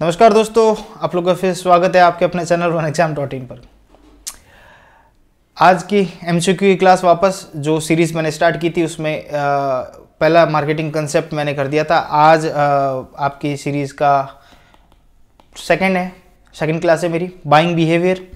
नमस्कार दोस्तों आप लोग का फिर स्वागत है आपके अपने channel one exam dot in पर आज की एम की क्लास वापस जो सीरीज़ मैंने स्टार्ट की थी उसमें आ, पहला मार्केटिंग कंसेप्ट मैंने कर दिया था आज आ, आपकी सीरीज़ का सेकेंड है सेकेंड क्लास है मेरी buying behaviour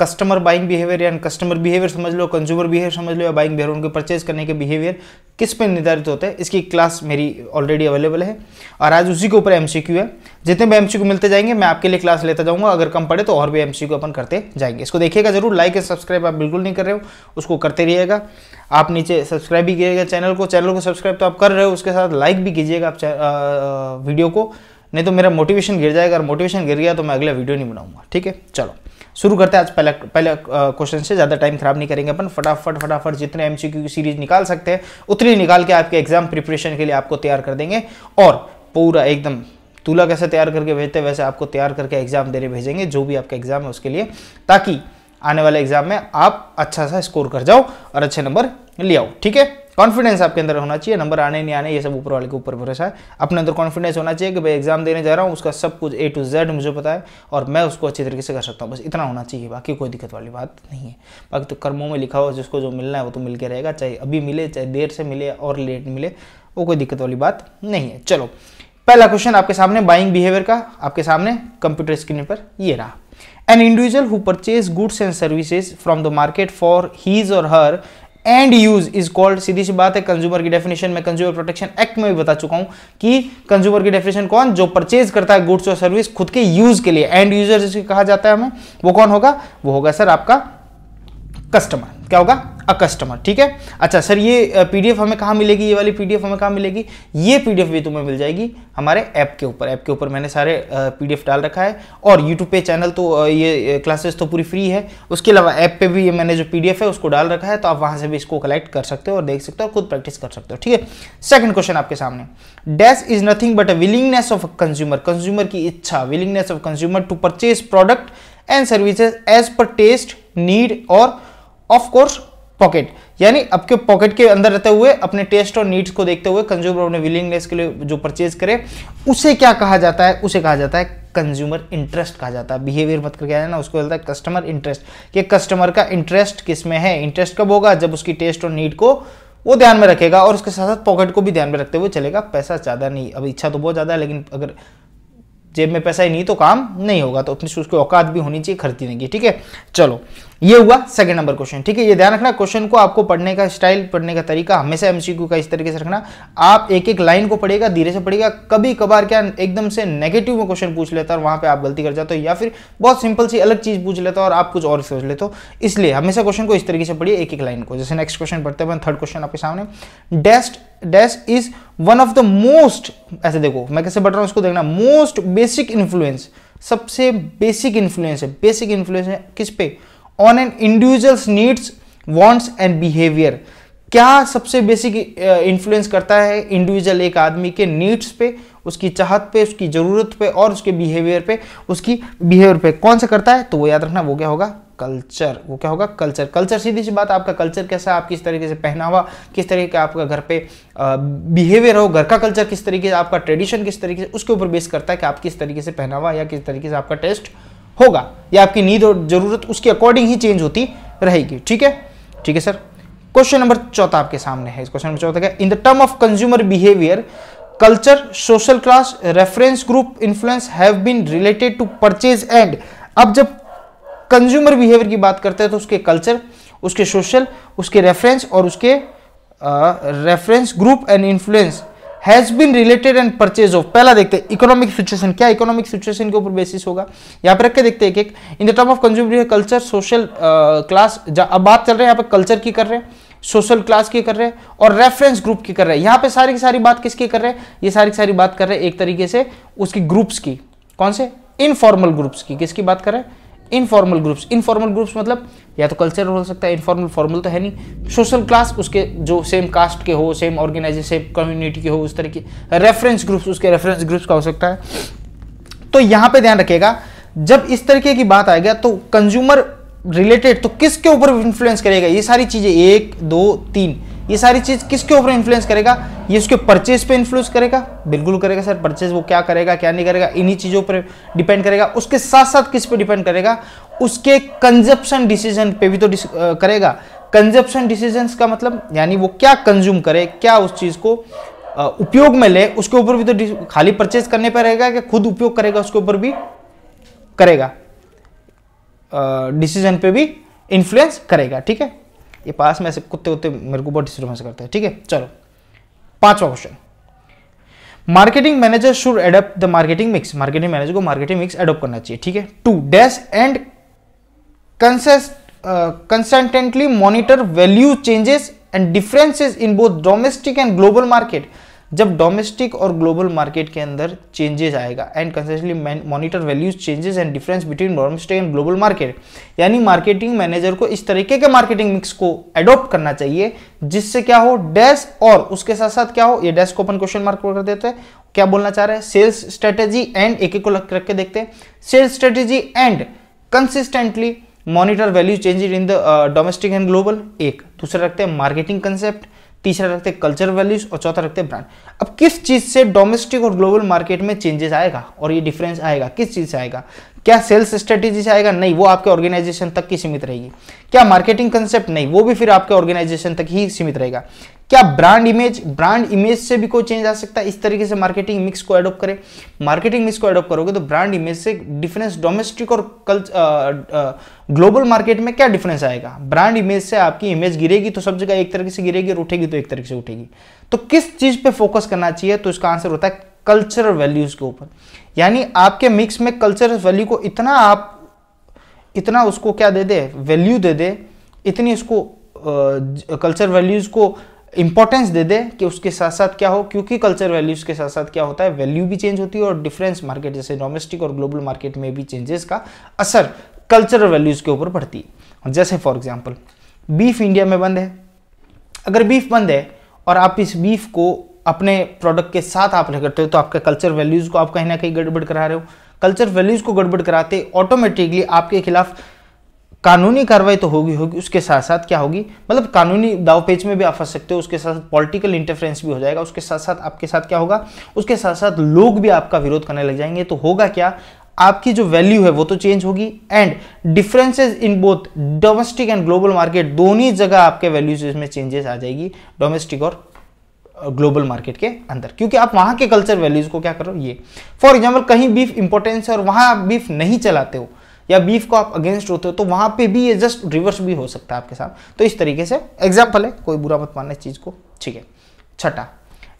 customer buying behaviour या कस्टमर बिहेवियर समझ लो कंज्यूमर बिहेवियर समझ लो या बाइंग बिहेवियर उनके परचेज करने के बिहेवियर किस पे निर्धारित होता है इसकी क्लास मेरी ऑलरेडी अवेलेबल है और आज उसी के ऊपर क्यू है जितने भी एमसीक्यू मिलते जाएंगे मैं आपके लिए क्लास लेता जाऊंगा अगर कम पड़े तो और भी एमसीक्यू अपन करते जाएंगे इसको देखिएगा जरूर लाइक एंड सब्सक्राइब आप बिल्कुल नहीं कर रहे हो उसको करते रहिएगा आप नीचे सब्सक्राइब भी कीजिएगा चैनल को चैनल को सब्सक्राइब तो आप कर रहे हो उसके साथ लाइक भी कीजिएगा आप वीडियो को नहीं तो मेरा मोटिवेशन गिर जाएगा अगर मोटिवेशन गिर गया तो मैं अगला वीडियो नहीं बनाऊंगा ठीक है चलो शुरू करते हैं आज पहले पहले क्वेश्चन से ज़्यादा टाइम खराब नहीं करेंगे अपन फटाफट फटाफट जितने एम की सीरीज निकाल सकते हैं उतनी निकाल के आपके एग्जाम प्रिपरेशन के लिए आपको तैयार कर देंगे और पूरा एकदम तुला कैसे तैयार करके भेजते हैं वैसे आपको तैयार करके एग्जाम देने भेजेंगे जो भी आपका एग्जाम है उसके लिए ताकि आने वाले एग्जाम में आप अच्छा सा स्कोर कर जाओ और अच्छे नंबर ले आओ ठीक है कॉन्फिडेंस आपके अंदर होना चाहिए नंबर आने नहीं आने ये सब ऊपर वाले के ऊपर भरोसा है अपने अंदर कॉन्फिडेंस होना चाहिए कि भाई एग्जाम देने जा रहा हूँ उसका सब कुछ ए टू जेड मुझे पता है और मैं उसको अच्छी तरीके से कर सकता हूँ बस इतना होना चाहिए बाकी कोई दिक्कत वाली बात नहीं है बाकी तो कर्मों में लिखा हो जिसको जो मिलना है वो तो मिल के रहेगा चाहे अभी मिले चाहे देर से मिले और लेट मिले वो कोई दिक्कत वाली बात नहीं है चलो पहला क्वेश्चन आपके सामने बाइंग बिहेवियर का आपके सामने कंप्यूटर स्क्रीन पर ये रहा an individual who purchase goods and services from the market for his or her and use is called सीधी सी बात है कंज्यूमर की डेफिनेशन में कंज्यूमर प्रोटेक्शन एक्ट में भी बता चुका हूं कि कंज्यूमर की डेफिनेशन कौन जो परचेज करता है गुड्स और सर्विस खुद के यूज के लिए एंड यूजर जिसे कहा जाता है हमें वो कौन होगा वो होगा सर आपका कस्टमर क्या होगा अ कस्टमर ठीक है अच्छा सर ये पीडीएफ हमें कहाँ मिलेगी ये वाली पीडीएफ हमें कहाँ मिलेगी ये पीडीएफ भी तुम्हें मिल जाएगी हमारे ऐप के ऊपर ऐप के ऊपर मैंने सारे पीडीएफ डाल रखा है और यूट्यूब पे चैनल तो ये क्लासेस तो पूरी फ्री है उसके अलावा ऐप पे भी ये मैंने जो पीडीएफ है उसको डाल रखा है तो आप वहाँ से भी इसको कलेक्ट कर सकते हो और देख सकते हो खुद प्रैक्टिस कर सकते हो ठीक है सेकेंड क्वेश्चन आपके सामने dash is nothing but a willingness of consumer consumer की इच्छा willingness of consumer to purchase product and services as per taste need और ऑफ कोर्स पॉकेट यानी आपके पॉकेट के अंदर रहते हुए अपने टेस्ट और नीड्स को देखते हुए कंज्यूमर अपने विलिंगनेस के लिए जो परचेज करे उसे क्या कहा जाता है उसे कहा जाता है कंज्यूमर इंटरेस्ट कहा जाता है बिहेवियर मत करके ना उसको बोलता है कस्टमर इंटरेस्ट कि कस्टमर का इंटरेस्ट किस में है इंटरेस्ट कब होगा जब उसकी टेस्ट और नीड को वो ध्यान में रखेगा और उसके साथ साथ पॉकेट को भी ध्यान में रखते हुए चलेगा पैसा ज़्यादा नहीं अब इच्छा तो बहुत ज़्यादा है लेकिन अगर जेब में पैसा ही नहीं तो काम नहीं होगा तो अपनी उसकी औकात भी होनी चाहिए खरीदने की ठीक है चलो ये हुआ सेकंड नंबर क्वेश्चन ठीक है ये ध्यान रखना क्वेश्चन को आपको पढ़ने का स्टाइल पढ़ने का तरीका हमेशा एमसीक्यू का इस तरीके से रखना आप एक एक लाइन को पढ़ेगा धीरे से पढ़ेगा कभी कभार क्या एकदम से नेगेटिव में क्वेश्चन पूछ लेता और वहां पे आप गलती कर जाते हो या फिर बहुत सिंपल सी अलग चीज पूछ लेता और आप कुछ और सोच लेते हो इसलिए हमेशा क्वेश्चन को इस तरीके से पढ़िए एक एक लाइन को जैसे नेक्स्ट क्वेश्चन पढ़ते हैं थर्ड क्वेश्चन आपके सामने डेस्ट dash is one of the most ऐसे देखो मैं कैसे बढ़ रहा हूं इसको देखना मोस्ट बेसिक इन्फ्लुएंस सबसे बेसिक इन्फ्लुएंस है बेसिक इन्फ्लुएंस है किस पे on an individuals needs wants and behaviour क्या सबसे बेसिक इन्फ्लुएंस uh, करता है इंडिविजुअल एक आदमी के नीड्स पे उसकी चाहत पे उसकी ज़रूरत पे और उसके बिहेवियर पे उसकी बिहेवियर पे कौन सा करता है तो वो याद रखना वो क्या होगा कल्चर वो क्या होगा कल्चर कल्चर सीधी सी बात आपका कल्चर कैसा आप किस तरीके से पहनावा किस तरीके का आपका घर पे बिहेवियर uh, हो घर का कल्चर किस तरीके से आपका ट्रेडिशन किस तरीके से उसके ऊपर बेस करता है कि आप किस तरीके से पहनावा या किस तरीके से आपका टेस्ट होगा या आपकी नीड और ज़रूरत उसके अकॉर्डिंग ही चेंज होती रहेगी ठीक है ठीक है सर क्वेश्चन नंबर चौथा आपके सामने है क्वेश्चन नंबर चौथा क्या in the term of consumer behaviour culture social class reference group influence have been related to purchase and अब जब कंज्यूमर बिहेवियर की बात करते हैं तो उसके कल्चर उसके सोशल उसके रेफरेंस और उसके reference group and influence has been related and purchase of पहला देखते हैं इकोनॉमिक सिचुएशन क्या इकोनॉमिक सिचुएशन के ऊपर बेसिस होगा यहाँ पर रख के देखते हैं एक in the term of consumer culture social class अब बात चल रहे हैं यहाँ पर कल्चर की कर रहे हैं सोशल क्लास की कर रहे हैं और रेफरेंस ग्रुप की कर रहे हैं यहाँ पे सारी की सारी बात किसकी कर रहे हैं ये सारी की सारी बात कर रहे हैं एक तरीके से उसकी ग्रुप्स की कौन से इनफॉर्मल ग्रुप्स की किसकी बात कर रहे हैं इनफॉर्मल ग्रुप्स इनफॉर्मल ग्रुप्स मतलब या तो कल्चर हो सकता है इनफॉर्मल फॉर्मल तो है नहीं सोशल क्लास उसके जो सेम कास्ट के हो सेम ऑर्गेनाइजेशन सेम कम्युनिटी के हो उस तरह की रेफरेंस ग्रुप्स उसके रेफरेंस ग्रुप्स का हो सकता है तो यहां पे ध्यान रखेगा जब इस तरीके की बात आएगा तो कंज्यूमर रिलेटेड तो किसके ऊपर इन्फ्लुएंस करेगा ये सारी चीज़ें एक दो तीन ये सारी चीज़ किसके ऊपर इन्फ्लुएंस करेगा ये उसके परचेज पे इन्फ्लुएंस करेगा बिल्कुल करेगा सर परचेज वो क्या करेगा क्या नहीं करेगा इन्हीं चीज़ों पर डिपेंड करेगा उसके साथ साथ किस पे डिपेंड करेगा उसके कंजप्शन डिसीजन पे भी तो करेगा कंजप्शन डिसीजन का मतलब यानी वो क्या कंज्यूम करे क्या उस चीज़ को उपयोग में ले उसके ऊपर भी तो खाली परचेज करने पर रहेगा कि खुद उपयोग करेगा उसके ऊपर भी करेगा डिसीजन पे भी इन्फ्लुएंस करेगा ठीक है ये पास में ऐसे कुत्ते कुत्ते मेरे को बहुत डिस्टर्बेंस करते हैं ठीक है चलो पांचवा question marketing manager should adapt the marketing mix marketing manager को मार्केटिंग मिक्स एडोप्ट करना चाहिए ठीक है to dash and consistently monitor value changes and differences in both domestic and global market जब डोमेस्टिक और ग्लोबल मार्केट के अंदर changes आएगा and consistently monitor values changes and difference between domestic and global market यानी marketing manager को इस तरीके के मार्केटिंग मिक्स को एडॉप्ट करना चाहिए जिससे क्या हो डैश और उसके साथ साथ क्या हो ये डैश को ओपन क्वेश्चन मार्क कर देते हैं क्या बोलना चाह रहे हैं सेल्स स्ट्रेटेजी एंड एक एक को रख के देखते हैं sales strategy and consistently monitor value changes in the domestic and global एक दूसरा रखते हैं मार्केटिंग कंसेप्ट तीसरा रखते हैं कल्चर वैल्यूज और चौथा रखते हैं ब्रांड अब किस चीज़ से डोमेस्टिक और ग्लोबल मार्केट में चेंजेस आएगा और ये डिफरेंस आएगा किस चीज़ से आएगा क्या सेल्स स्ट्रेटेजी से आएगा नहीं वो आपके ऑर्गेनाइजेशन तक ही सीमित रहेगी क्या मार्केटिंग कंसेप्ट नहीं वो भी फिर आपके ऑर्गेनाइजेशन तक ही सीमित रहेगा क्या ब्रांड इमेज ब्रांड इमेज से भी कोई चेंज आ सकता है इस तरीके से मार्केटिंग मिक्स को एडोप्ट करें मार्केटिंग मिक्स को एडोप्ट करोगे तो ब्रांड इमेज से डिफरेंस डोमेस्टिक और कल्चर ग्लोबल मार्केट में क्या डिफरेंस आएगा ब्रांड इमेज से आपकी इमेज गिरेगी तो सब जगह एक तरीके से गिरेगी और उठेगी तो एक तरीके से उठेगी तो किस चीज़ पे फोकस करना चाहिए तो इसका आंसर होता है कल्चरल वैल्यूज़ के ऊपर यानी आपके मिक्स में कल्चरल वैल्यू को इतना आप इतना उसको क्या दे दे वैल्यू दे दे इतनी उसको कल्चर वैल्यूज़ को इंपॉर्टेंस दे दे कि उसके साथ साथ क्या हो क्योंकि कल्चर वैल्यूज़ के साथ साथ क्या होता है वैल्यू भी चेंज होती है और डिफरेंस मार्केट जैसे डोमेस्टिक और ग्लोबल मार्केट में भी चेंजेस का असर कल्चरल वैल्यूज़ के ऊपर पड़ती है जैसे फॉर एग्जाम्पल बीफ इंडिया में बंद है अगर बीफ बंद है और आप इस बीफ को अपने प्रोडक्ट के साथ आप करते हो तो आपके कल्चर वैल्यूज़ को आप कहीं ना कहीं गड़बड़ करा रहे हो कल्चर वैल्यूज़ को गड़बड़ कराते ऑटोमेटिकली आपके खिलाफ कानूनी कार्रवाई तो होगी होगी उसके साथ साथ क्या होगी मतलब कानूनी दाव पेच में भी आप फंस सकते हो उसके साथ साथ पॉलिटिकल इंटरफेरेंस भी हो जाएगा उसके साथ साथ आपके साथ क्या होगा उसके साथ साथ लोग भी आपका विरोध करने लग जाएंगे तो होगा क्या आपकी जो वैल्यू है वो तो चेंज होगी and differences in both domestic and global market दोनों जगह आपके वैल्यूज में चेंजेस आ जाएगी डोमेस्टिक और ग्लोबल मार्केट के अंदर क्योंकि आप वहां के कल्चर वैल्यूज़ को क्या करो ये फॉर एग्जाम्पल कहीं बीफ इंपॉर्टेंस है और वहां आप बीफ नहीं चलाते हो या बीफ को आप अगेंस्ट होते हो तो वहां पे भी ये जस्ट रिवर्स भी हो सकता है आपके साथ तो इस तरीके से एग्जाम्पल है कोई बुरा मत मानना इस चीज़ को ठीक है छठा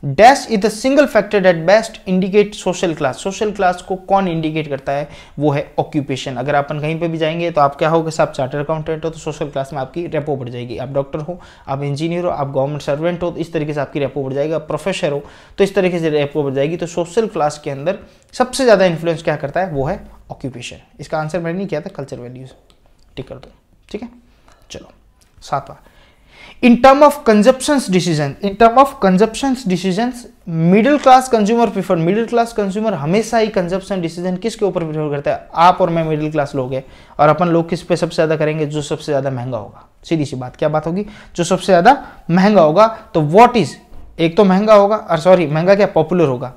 dash is the single factor at best indicate social class social class को कौन इंडिकेट करता है वो है ऑक्यूपेशन अगर अपन कहीं पे भी जाएंगे तो आप क्या होगा आप चार्टर अकाउंटेंट हो तो सोशल क्लास में आपकी रेपो बढ़ जाएगी आप डॉक्टर हो आप इंजीनियर हो आप गवर्नमेंट सर्वेंट हो तो इस तरीके से आपकी रेपो बढ़ जाएगी आप प्रोफेसर हो तो इस तरीके से रेपो बढ़ जाएगी तो सोशल क्लास के अंदर सबसे ज़्यादा इन्फ्लुएंस क्या करता है वो है ऑक्यूपेशन इसका आंसर मैंने नहीं किया था कल्चर वैल्यूज टिक कर दो ठीक है चलो सातवा in term of consumption decision in term of consumption decision middle class consumer prefer middle class consumer हमेशा ही कंजप्शन डिसीजन किसके ऊपर प्रीफर करता है आप और मैं मिडिल क्लास लोग हैं और अपन लोग किस पे सबसे ज़्यादा करेंगे जो सबसे ज़्यादा महंगा होगा सीधी सी बात क्या बात होगी जो सबसे ज़्यादा महंगा होगा तो वॉट इज़ एक तो महंगा होगा और सॉरी महंगा क्या पॉपुलर होगा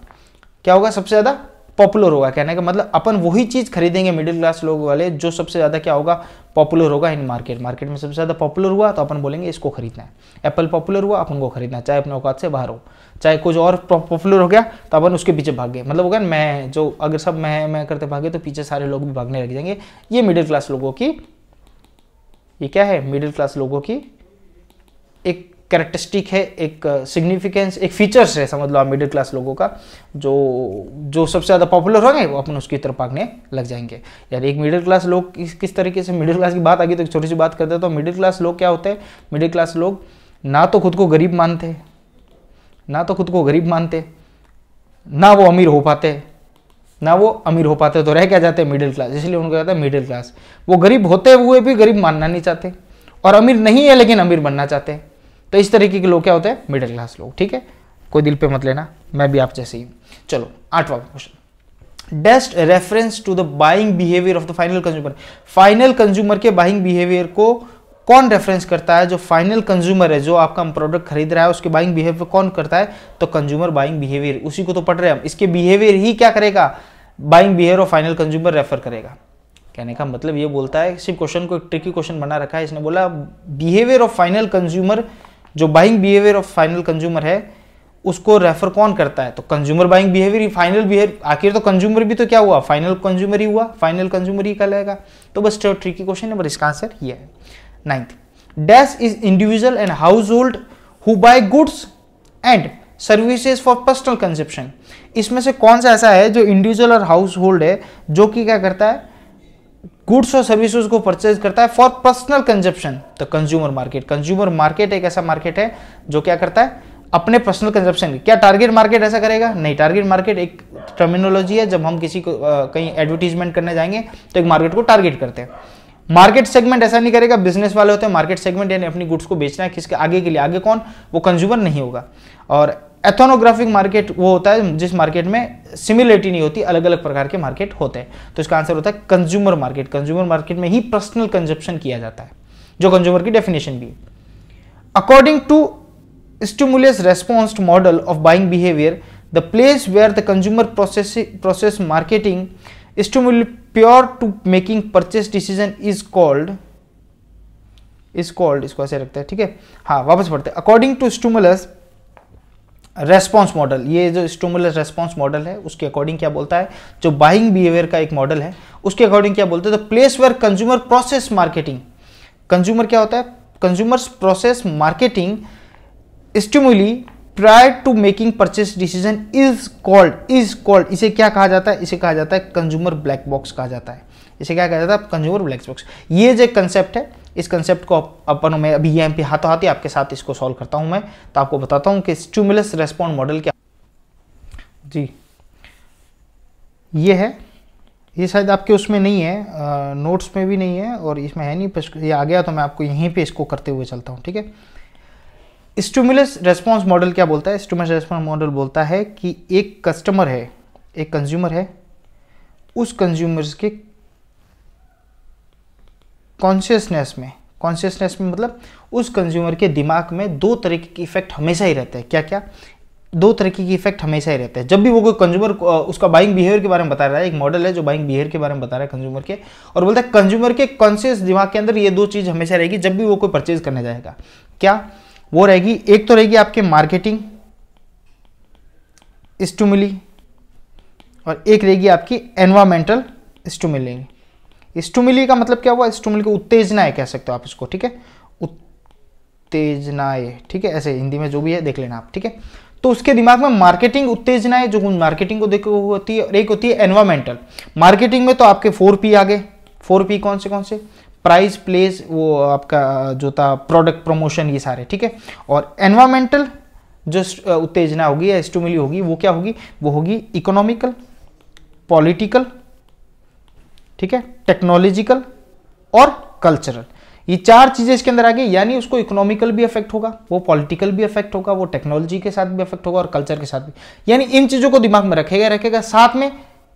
क्या होगा सबसे ज़्यादा पॉपुलर होगा कहने का मतलब अपन वही चीज़ खरीदेंगे मिडिल क्लास लोग वाले जो सबसे ज़्यादा क्या होगा पॉपुलर होगा इन मार्केट मार्केट में सबसे ज़्यादा पॉपुलर हुआ तो अपन बोलेंगे इसको खरीदना है एप्पल पॉपुलर हुआ अपन को खरीदना है चाहे अपने औकात से बाहर हो चाहे कुछ और पॉपुलर हो गया तो अपन उसके पीछे भाग गए मतलब हो गया मैं जो अगर सब मैं मैं करते भागे तो पीछे सारे लोग भी भागने लग जाएंगे ये मिडिल क्लास लोगों की ये क्या है मिडिल क्लास लोगों की एक कैरेक्टरिस्टिक है एक सिग्निफिकेंस uh, एक फीचर्स है समझ लो आप मिडिल क्लास लोगों का जो जो सबसे ज़्यादा पॉपुलर होंगे वो अपन उसकी तरफ आगने लग जाएंगे यार एक मिडिल क्लास लोग किस किस तरीके से मिडिल क्लास की बात आ गई तो छोटी सी बात करते हैं तो मिडिल क्लास लोग क्या होते हैं मिडिल क्लास लोग ना तो खुद को गरीब मानते ना तो खुद को गरीब मानते ना वो अमीर हो पाते ना वो अमीर हो पाते तो रह क्या जाते हैं मिडिल क्लास इसलिए उनको कहते हैं मिडिल क्लास वो गरीब होते हुए भी गरीब मानना नहीं चाहते और अमीर नहीं है लेकिन अमीर बनना चाहते हैं तो इस तरीके के लोग क्या होते हैं मिडिल क्लास लोग ठीक है कोई दिल पे मत लेना मैं भी आप जैसे ही चलो आठवां क्वेश्चन डेस्ट reference to the buying behaviour of the final consumer final consumer के बाइंग बिहेवियर को कौन रेफरेंस करता है जो फाइनल कंज्यूमर है जो आपका प्रोडक्ट खरीद रहा है उसके बाइंग बिहेवियर कौन करता है तो कंज्यूमर बाइंग बिहेवियर उसी को तो पढ़ रहे हैं हम इसके बिहेवियर ही क्या करेगा buying behaviour of final consumer refer करेगा कहने का मतलब ये बोलता है सिर्फ क्वेश्चन को एक ट्रिकी क्वेश्चन बना रखा है इसने बोला बिहेवियर ऑफ फाइनल कंज्यूमर जो buying behaviour of final consumer है उसको रेफर कौन करता है तो consumer buying behaviour final behaviour आखिर तो कंज्यूमर भी तो क्या हुआ फाइनल कंज्यूमर ही हुआ फाइनल कंज्यूमर ही कहलाएगा तो बस ट्रिकी क्वेश्चन नंबर इसका आंसर ये है ninth dash is individual and household who buy goods and services for personal consumption इसमें से कौन सा ऐसा है जो इंडिविजुअल और हाउस होल्ड है जो कि क्या करता है गुड्स और सर्विसेज को परचेज करता है for personal consumption the consumer market consumer market एक ऐसा मार्केट है जो क्या करता है अपने पर्सनल कंजप्शन क्या टारगेट मार्केट ऐसा करेगा नहीं टारगेट मार्केट एक टर्मिनोलॉजी है जब हम किसी को आ, कहीं एडवर्टीजमेंट करने जाएंगे तो एक मार्केट को टारगेट करते हैं मार्केट सेगमेंट ऐसा नहीं करेगा बिजनेस वाले होते हैं मार्केट सेगमेंट यानी अपनी गुड्स को बेचना है किसके आगे के लिए आगे कौन वो कंज्यूमर नहीं होगा और एथोनोग्राफिक मार्केट वो होता है जिस मार्केट में सिमिलरिटी नहीं होती अलग अलग प्रकार के मार्केट होते हैं तो इसका आंसर होता है कंज्यूमर मार्केट कंज्यूमर मार्केट में ही पर्सनल कंजप्शन किया जाता है जो कंज्यूमर की डेफिनेशन भी according to stimulus response model of buying behaviour the place where the consumer process process marketing stimuli prior to making purchase decision is called is called इसको ऐसे रखते हैं ठीक है हाँ वापस पढ़ते हैं according to stimulus response model ये जो स्टोमुलस रेस्पॉन्स मॉडल है उसके अकॉर्डिंग क्या बोलता है जो बाइंग बिहेवियर का एक मॉडल है उसके अकॉर्डिंग क्या बोलते हैं तो place where consumer process marketing consumer क्या होता है consumers process marketing stimuli prior to making purchase decision is called is called इसे क्या कहा जाता है इसे कहा जाता है कंज्यूमर ब्लैक बॉक्स कहा जाता है इसे क्या कहा जाता है कंज्यूमर ब्लैक बॉक्स ये जो कंसेप्ट है इस कंसेप्ट को अपन मैं अभी यहाँ पे हाथों हाथी आपके साथ इसको सॉल्व करता हूँ मैं तो आपको बताता हूँ कि स्टूमुलस रेस्पॉन्ड मॉडल क्या जी ये है ये शायद आपके उसमें नहीं है आ, नोट्स में भी नहीं है और इसमें है नहीं ये आ गया तो मैं आपको यहीं पे इसको करते हुए चलता हूँ ठीक है स्टूमुलस रेस्पॉन्स मॉडल क्या बोलता है स्टूमुलस रेस्पॉन्स मॉडल बोलता है कि एक कस्टमर है एक कंज्यूमर है उस कंज्यूमर के कॉन्शियसनेस में कॉन्शियसनेस में मतलब उस कंज्यूमर के दिमाग में दो तरीके की इफेक्ट हमेशा ही रहते हैं क्या क्या दो तरीके की इफेक्ट हमेशा ही रहते हैं जब भी वो कोई कंज्यूमर उसका बाइंग बिहेवियर के बारे में बता रहा है एक मॉडल है जो बाइंग बिहेवियर के बारे में बता रहा है कंज्यूमर के और बोलता है कंज्यूमर के कॉन्शियस दिमाग के अंदर ये दो चीज़ हमेशा रहेगी जब भी वो कोई परचेज करने जाएगा क्या वो रहेगी एक तो रहेगी आपके मार्केटिंग स्टूमिली और एक रहेगी आपकी एनवायरमेंटल स्टूमिलिंग स्टूमिली का मतलब क्या हुआ स्टूमिल की उत्तेजनाएं कह सकते हो आप इसको ठीक है उत्तेजनाएं ठीक है ऐसे हिंदी में जो भी है देख लेना आप ठीक है तो उसके दिमाग में मार्केटिंग उत्तेजनाएं जो मार्केटिंग को देखो होती है और एक होती है एनवायरमेंटल मार्केटिंग में तो आपके फोर पी आ गए फोर पी कौन से कौन से प्राइस प्लेस वो आपका जो था प्रोडक्ट प्रमोशन ये सारे ठीक है और एनवायरमेंटल जो उत्तेजना होगी या स्टूमिली होगी वो क्या होगी वो होगी इकोनॉमिकल पॉलिटिकल ठीक है टेक्नोलॉजिकल और कल्चरल ये चार चीजें इसके अंदर आ गई यानी उसको इकोनॉमिकल भी अफेक्ट होगा वो पॉलिटिकल भी इफेक्ट होगा वो टेक्नोलॉजी के साथ भी इफेक्ट होगा और कल्चर के साथ भी यानी इन चीजों को दिमाग में रखेगा रखेगा साथ में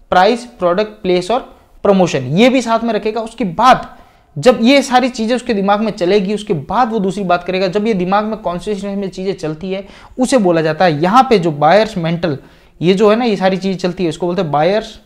प्राइस प्रोडक्ट प्लेस और प्रमोशन ये भी साथ में रखेगा उसके बाद जब ये सारी चीज़ें उसके दिमाग में चलेगी उसके बाद वो दूसरी बात करेगा जब ये दिमाग में कॉन्सियन में चीज़ें चलती है उसे बोला जाता है यहां पे जो बायर्स मेंटल ये जो है ना ये सारी चीज़ चलती है उसको बोलते हैं बायर्स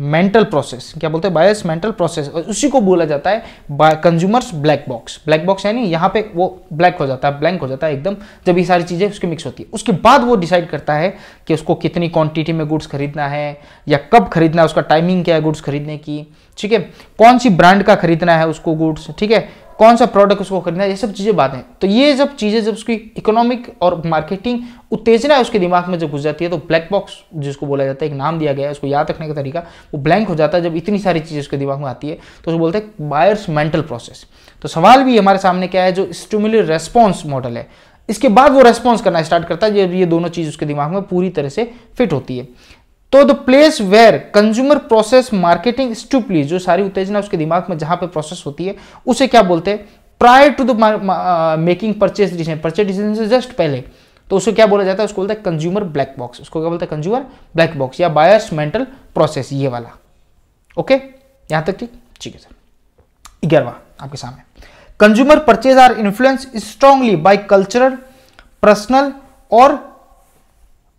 मेंटल प्रोसेस क्या बोलते हैं बायस मेंटल प्रोसेस उसी को बोला जाता है consumers black box black box यानी यहाँ पे वो ब्लैक हो जाता है ब्लैंक हो जाता है एकदम जब ये सारी चीज़ें उसकी मिक्स होती है उसके बाद वो डिसाइड करता है कि उसको कितनी क्वांटिटी में गुड्स खरीदना है या कब खरीदना है उसका टाइमिंग क्या है गुड्स खरीदने की ठीक है कौन सी ब्रांड का खरीदना है उसको गुड्स ठीक है कौन सा प्रोडक्ट उसको खरीदना है ये सब चीज़ें बातें तो ये जब चीज़ें जब उसकी इकोनॉमिक और मार्केटिंग उत्तेजना उसके दिमाग में जब घुस जाती है तो ब्लैक बॉक्स जिसको बोला जाता है एक नाम दिया गया है उसको याद रखने का तरीका वो ब्लैंक हो जाता है जब इतनी सारी चीज़ें उसके दिमाग में आती है तो उसको बोलते हैं बायर्स मेंटल प्रोसेस तो सवाल भी हमारे सामने क्या है जो स्टूमुलर रेस्पॉन्स मॉडल है इसके बाद वो रेस्पॉन्स करना स्टार्ट करता है जब ये दोनों चीज़ उसके दिमाग में पूरी तरह से फिट होती है तो the place where consumer process marketing stimuli जो सारी उत्तेजना उसके दिमाग में जहां पर प्रोसेस होती है उसे क्या बोलते हैं prior to the making purchase decision purchase decision से जस्ट पहले तो उसको क्या बोला जाता है उसको बोलता है कंज्यूमर ब्लैक बॉक्स उसको क्या बोलता है कंज्यूमर ब्लैक बॉक्स या बायर्स मेंटल प्रोसेस ये वाला ओके यहां तक ठीक ठीक है सर ग्यारहवा आपके सामने consumer purchase are influence strongly by cultural personal और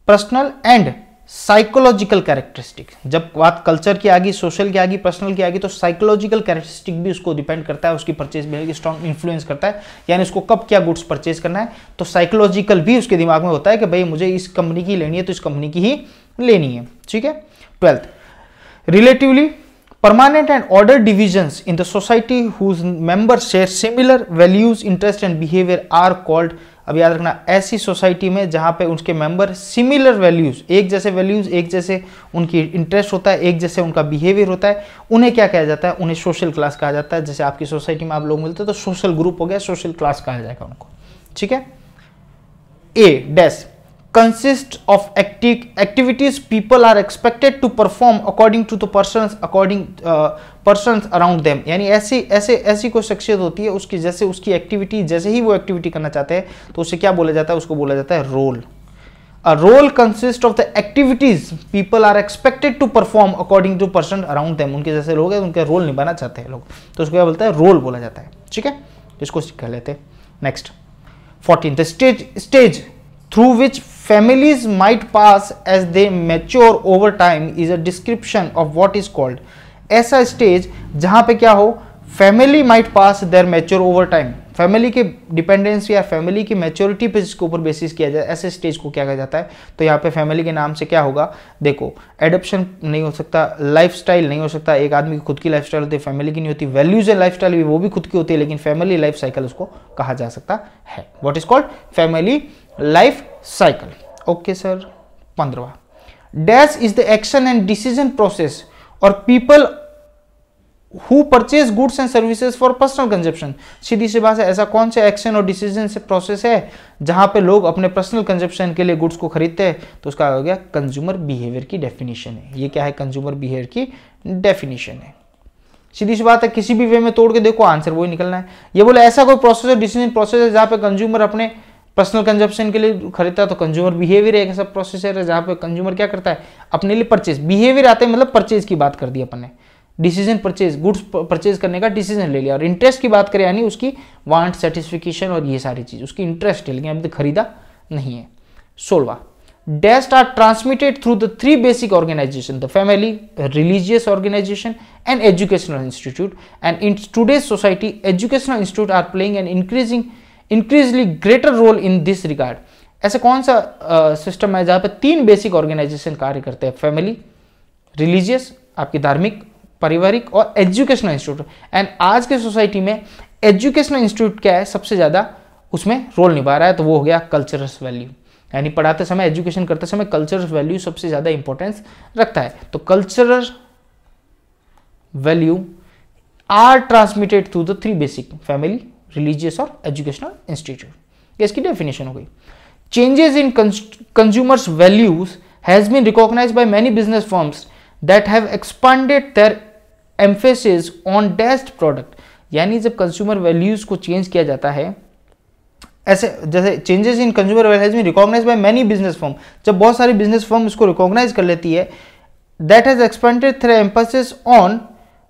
पर्सनल एंड साइकोलॉजिकल कैरेक्टरिस्टिक जब बात कल्चर की आगे सोशल की आगे पर्सनल की आगे तो साइकोलॉजिकल कैरेक्टरिस्टिक भी उसको डिपेंड करता है उसकी परचेज बिहेवियर स्ट्रॉन्ग इन्फ्लुएंस करता है यानी उसको कब क्या गुड्स परचेज करना है तो साइकोलॉजिकल भी उसके दिमाग में होता है कि भाई मुझे इस कंपनी की लेनी है तो इस कंपनी की ही लेनी है ठीक है twelfth relatively permanent and order division in the society whose member share similar values interest and behaviour are called अब याद रखना ऐसी सोसाइटी में जहाँ पे उनके मेंबर सिमिलर वैल्यूज़ एक जैसे वैल्यूज़ एक जैसे उनकी इंटरेस्ट होता है एक जैसे उनका बिहेवियर होता है उन्हें क्या कहा जाता है उन्हें सोशल क्लास कहा जाता है जैसे आपकी सोसाइटी में आप लोग मिलते हैं तो सोशल ग्रुप हो गया सोशल क्लास कहा जाएगा उनको ठीक है a dash consists of acti activities people are expected to perform according to the persons according uh, persons around them यानी ऐसी ऐसे ऐसी कोई शख्सियत होती है उसकी जैसे उसकी एक्टिविटी जैसे ही वो एक्टिविटी करना चाहते हैं तो उसे क्या बोला जाता है उसको बोला जाता है role a role consist of the activities people are expected to perform according to person around them उनके जैसे लोग हैं उनके रोल निभाना चाहते हैं लोग तो उसको क्या बोलता है रोल बोला जाता है ठीक है इसको कह लेते हैं next fourteen the stage stage through which families might pass as they mature over time is a description of what is called ऐसा स्टेज जहाँ पे क्या हो family might pass there mature over time family के dependence या family की maturity पे जिसके ऊपर बेसिस किया जाए ऐसे स्टेज को क्या कहा जाता है तो यहाँ पे फैमिली के नाम से क्या होगा देखो एडप्शन नहीं हो सकता लाइफ नहीं हो सकता एक आदमी की खुद की लाइफ होती है फैमिली की नहीं होती वैल्यूज एंड लाइफ भी वो भी खुद की होती है लेकिन फैमिली लाइफ साइकिल उसको कहा जा सकता है what is called family life cycle okay sir पंद्रवा dash is the action and decision process और people who purchase goods and services for personal consumption सीधी सी बात है ऐसा कौन सा एक्शन और डिसीजन से प्रोसेस है जहां पे लोग अपने पर्सनल कंजप्शन के लिए गुड्स को खरीदते हैं तो उसका हो गया कंज्यूमर बिहेवियर की डेफिनेशन है ये क्या है कंज्यूमर बिहेवियर की डेफिनेशन है सीधी सी बात है किसी भी वे में तोड़ के देखो आंसर वही निकलना है ये बोले ऐसा कोई प्रोसेस और डिसीजन प्रोसेस है जहां पर कंज्यूमर अपने पर्सनल कंजप्शन के लिए खरीदता है तो कंज्यूमर बिहेवियर एक ऐसा प्रोसेसर है जहाँ पे कंज्यूमर क्या करता है अपने लिए परचेज बिहेवियर आते हैं मतलब परचेज की बात कर दी अपन ने डिसीजन परचेज गुड्स परचेज करने का डिसीजन ले लिया और इंटरेस्ट की बात करें यानी उसकी वांट सेटिस्फिकेशन और ये सारी चीज़ उसकी इंटरेस्ट लेकिन अभी तक खरीदा नहीं है सोलवा dash are transmitted through the three basic organisation the family religious organisation and educational institute and in today's society educational institute are playing and increasing increasingly greater role in this regard ऐसा कौन सा system uh, है जहाँ पर तीन basic organisation कार्य करते हैं फैमिली रिलीजियस आपकी धार्मिक पारिवारिक और एजुकेशनल इंस्टीट्यूट एंड आज के सोसाइटी में एजुकेशनल इंस्टीट्यूट क्या है सबसे ज़्यादा उसमें रोल निभा रहा है तो वो हो गया कल्चरस वैल्यू यानी पढ़ाते समय एजुकेशन करते समय कल्चरल वैल्यू सबसे ज़्यादा इंपॉर्टेंस रखता है तो cultural value are transmitted through the three basic family religious और एजुकेशनल इंस्टीट्यूट इसकी डेफिनेशन हो गई changes in consumers values has been recognise by many business forms that have expanded expanded emphasis on dash product यानी जब consumer values को change किया जाता है ऐसे जैसे चेंजेस इन कंज्यूमर वैल्यूज में recognise by many business form जब बहुत सारी बिजनेस फॉर्म इसको रिकॉग्नाइज कर लेती है that has expanded through emphasis on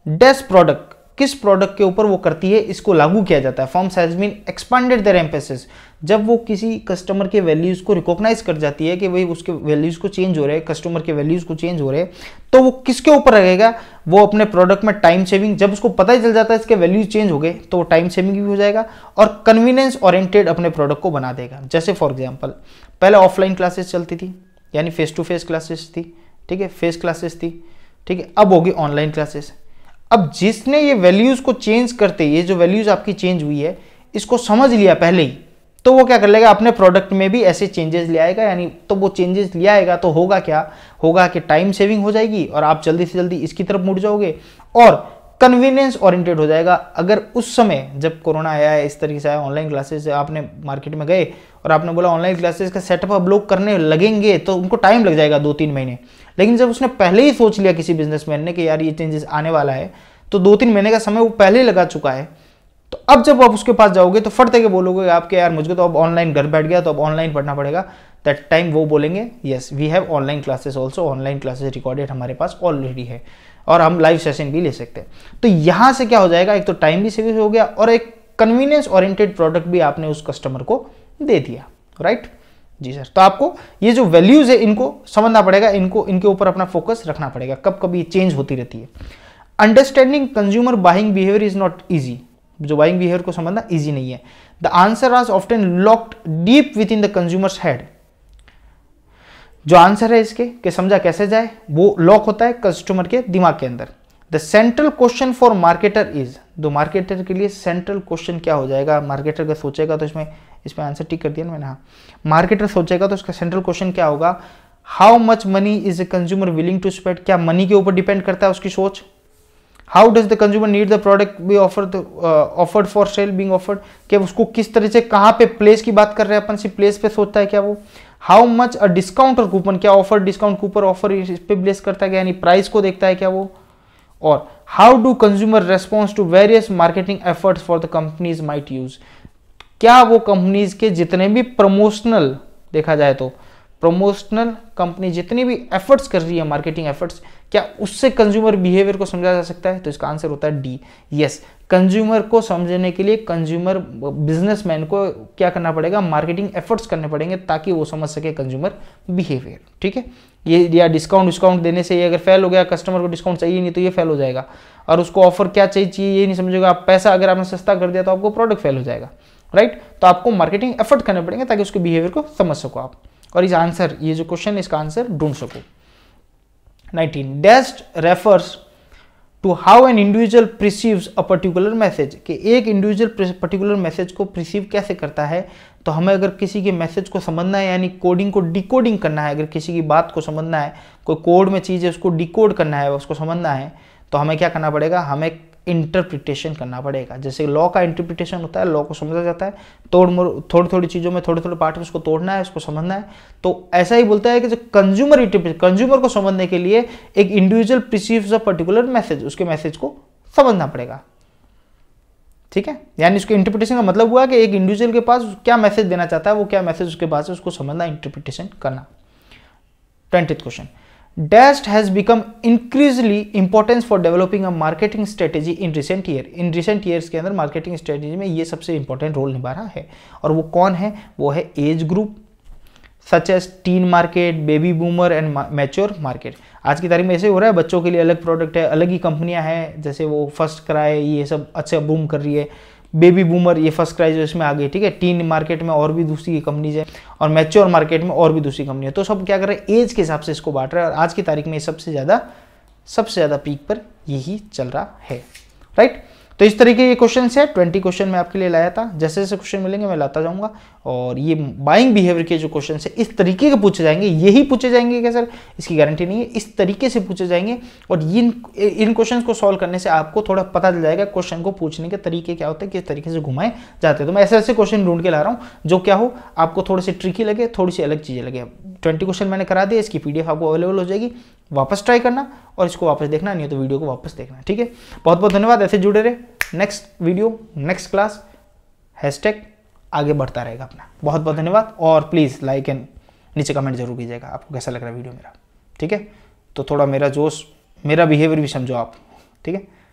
dash product किस प्रोडक्ट के ऊपर वो करती है इसको लागू किया जाता है forms has been expanded through emphasis जब वो किसी कस्टमर के वैल्यूज़ को रिकॉग्नाइज कर जाती है कि भाई उसके वैल्यूज़ को चेंज हो रहे हैं कस्टमर के वैल्यूज़ को चेंज हो रहे हैं तो वो किसके ऊपर रहेगा वो अपने प्रोडक्ट में टाइम सेविंग जब उसको पता ही चल जाता है इसके वैल्यूज चेंज हो गए तो टाइम सेविंग भी हो जाएगा और कन्वीनियंस ऑरिएंटेड अपने प्रोडक्ट को बना देगा जैसे फॉर एग्जाम्पल पहले ऑफलाइन क्लासेस चलती थी यानी फेस टू फेस क्लासेस थी ठीक है फेस क्लासेस थी ठीक है अब होगी ऑनलाइन क्लासेस अब जिसने ये वैल्यूज़ को चेंज करते ये जो वैल्यूज़ आपकी चेंज हुई है इसको समझ लिया पहले ही तो वो क्या कर लेगा अपने प्रोडक्ट में भी ऐसे चेंजेस ले आएगा यानी तो वो चेंजेस ले आएगा तो होगा क्या होगा कि टाइम सेविंग हो जाएगी और आप जल्दी से जल्दी इसकी तरफ मुड़ जाओगे और कन्वीनियंस ओरिएंटेड हो जाएगा अगर उस समय जब कोरोना आया है इस तरीके से आया ऑनलाइन क्लासेस आपने मार्केट में गए और आपने बोला ऑनलाइन क्लासेस का सेटअप अब लोग करने लगेंगे तो उनको टाइम लग जाएगा दो तीन महीने लेकिन जब उसने पहले ही सोच लिया किसी बिजनेसमैन ने कि यार ये चेंजेस आने वाला है तो दो तीन महीने का समय वो पहले ही लगा चुका है तो अब जब आप उसके पास जाओगे तो फटते के बोलोगे आपके यार मुझे तो अब ऑनलाइन घर बैठ गया तो अब ऑनलाइन पढ़ना पड़ेगा दैट टाइम वो बोलेंगे yes we have online classes also online classes recorded हमारे पास ऑलरेडी है और हम लाइव सेशन भी ले सकते हैं तो यहाँ से क्या हो जाएगा एक तो टाइम भी सेविंग हो गया और एक कन्वीनियंस ओरिएंटेड प्रोडक्ट भी आपने उस कस्टमर को दे दिया राइट right? जी सर तो आपको ये जो वैल्यूज़ है इनको समझना पड़ेगा इनको इनके ऊपर अपना फोकस रखना पड़ेगा कब कभी ये चेंज होती रहती है understanding consumer buying behaviour is not easy जो बाइंग बिहेवियर को समझना ईजी नहीं है the answer is often locked deep within the consumers head जो आंसर है इसके कि समझा कैसे जाए वो लॉक होता है कस्टमर के दिमाग के अंदर the central question for marketer is दो मार्केटर के लिए सेंट्रल क्वेश्चन क्या हो जाएगा मार्केटर का सोचेगा तो इसमें इस पर आंसर टिक कर दिया मैंने हाँ मार्केटर सोचेगा तो उसका सेंट्रल क्वेश्चन क्या होगा how much money is a consumer willing to spend क्या मनी के ऊपर डिपेंड करता है उसकी सोच how does the consumer need the product be offer offered for sale being offered क्या उसको किस तरह से कहाँ पे प्लेस की बात कर रहे हैं अपन सिर्फ प्लेस पे सोचता है क्या वो हाउ मच अ डिस्काउंट और कूपन क्या ऑफर डिस्काउंट कूपन ऑफर इस पर प्लेस करता है क्या यानी प्राइस को देखता है क्या वो और how do consumer response to various marketing efforts for the companies might use क्या वो कंपनीज के जितने भी प्रमोशनल देखा जाए तो प्रमोशनल कंपनी जितनी भी एफर्ट्स कर रही है मार्केटिंग एफर्ट्स क्या उससे कंज्यूमर बिहेवियर को समझा जा सकता है तो इसका आंसर होता है डी यस कंज्यूमर को समझने के लिए कंज्यूमर बिजनेसमैन को क्या करना पड़ेगा मार्केटिंग एफर्ट्स करने पड़ेंगे ताकि वो समझ सके कंज्यूमर बिहेवियर ठीक है ये या डिस्काउंट डिस्काउंट देने से ये अगर फेल हो गया कस्टमर को डिस्काउंट चाहिए नहीं तो ये फेल हो जाएगा और उसको ऑफर क्या चाहिए चाहिए ये नहीं समझेगा आप पैसा अगर आपने सस्ता कर दिया तो आपको प्रोडक्ट फेल हो जाएगा राइट तो आपको मार्केटिंग एफर्ट करने पड़ेंगे ताकि उसके बिहेवियर को समझ सको आप और इस आंसर ये जो क्वेश्चन है इसका आंसर ढूंढ सको 19 dash refers to how an individual perceives a particular message कि एक इंडिविजुअल पर्टिकुलर मैसेज को प्रिसीव कैसे करता है तो हमें अगर किसी के मैसेज को समझना है यानी कोडिंग को डिकोडिंग करना है अगर किसी की बात को समझना है कोई कोड में चीज़ है उसको डिकोड करना है उसको समझना है तो हमें क्या करना पड़ेगा हमें इंटरप्रिटेशन करना पड़ेगा जैसे लॉ का इंटरप्रिटेशन होता है लॉ को समझा जाता है तोड़ मोड़ थोड़ी थोड़ी चीज़ों में थोड़े थोड़े पार्ट में उसको तोड़ना है उसको समझना है तो ऐसा ही बोलता है कि जो कंज्यूमर इंटरप्रिटेशन कंज्यूमर को समझने के लिए एक individual perceive a particular message उसके मैसेज को समझना पड़ेगा ठीक है यानी उसके इंटरप्रिटेशन का मतलब हुआ कि एक इंडिविजुअल के पास क्या मैसेज देना चाहता है वो क्या मैसेज उसके पास है उसको समझना इंटरप्रिटेशन करना twenty question Dest has become increasingly importance for developing a marketing strategy in recent year. In recent years के अंदर marketing strategy में ये सबसे important role निभा रहा है और वो कौन है वो है age group such as teen market baby boomer and mature market आज की तारीख में ऐसे हो रहा है बच्चों के लिए अलग प्रोडक्ट है अलग ही कंपनियां हैं जैसे वो फर्स्ट कराए ये सब अच्छा बूम कर रही है बेबी बूमर ये फर्स्ट क्राइसिस में आ गई ठीक है टीन मार्केट में और भी दूसरी कंपनीज है और मैच्योर मार्केट में और भी दूसरी कंपनी है तो सब क्या कर रहे हैं एज के हिसाब से इसको बांट रहे हैं और आज की तारीख में सबसे ज़्यादा सबसे ज़्यादा पीक पर यही चल रहा है राइट तो इस तरीके ये क्वेश्चन है ट्वेंटी क्वेश्चन मैं आपके लिए लाया था जैसे जैसे क्वेश्चन मिलेंगे मैं लाता जाऊंगा और ये बाइंग बिहेवियर के जो क्वेश्चन है इस तरीके के पूछे जाएंगे यही पूछे जाएंगे क्या सर इसकी गारंटी नहीं है इस तरीके से पूछे जाएंगे और इन इन क्वेश्चन को सॉल्व करने से आपको थोड़ा पता चल जाएगा क्वेश्चन को पूछने के तरीके क्या होते हैं किस तरीके से घुमाए जाते हैं तो मैं ऐसे ऐसे क्वेश्चन ढूंढ के ला रहा हूँ जो क्या हो आपको थोड़े से ट्रिकी लगे थोड़ी सी अलग चीज़ें लगे ट्वेंटी क्वेश्चन मैंने करा दिया इसकी पी आपको अवेलेबल हो जाएगी वापस ट्राई करना और इसको वापस देखना नहीं तो वीडियो को वापस देखना ठीक है बहुत बहुत धन्यवाद ऐसे जुड़े रहे next video next class hashtag आगे बढ़ता रहेगा अपना बहुत बहुत धन्यवाद और प्लीज़ लाइक एंड नीचे कमेंट जरूर कीजिएगा आपको कैसा लग रहा है वीडियो मेरा ठीक है तो थोड़ा मेरा जोश मेरा बिहेवियर भी समझो आप ठीक है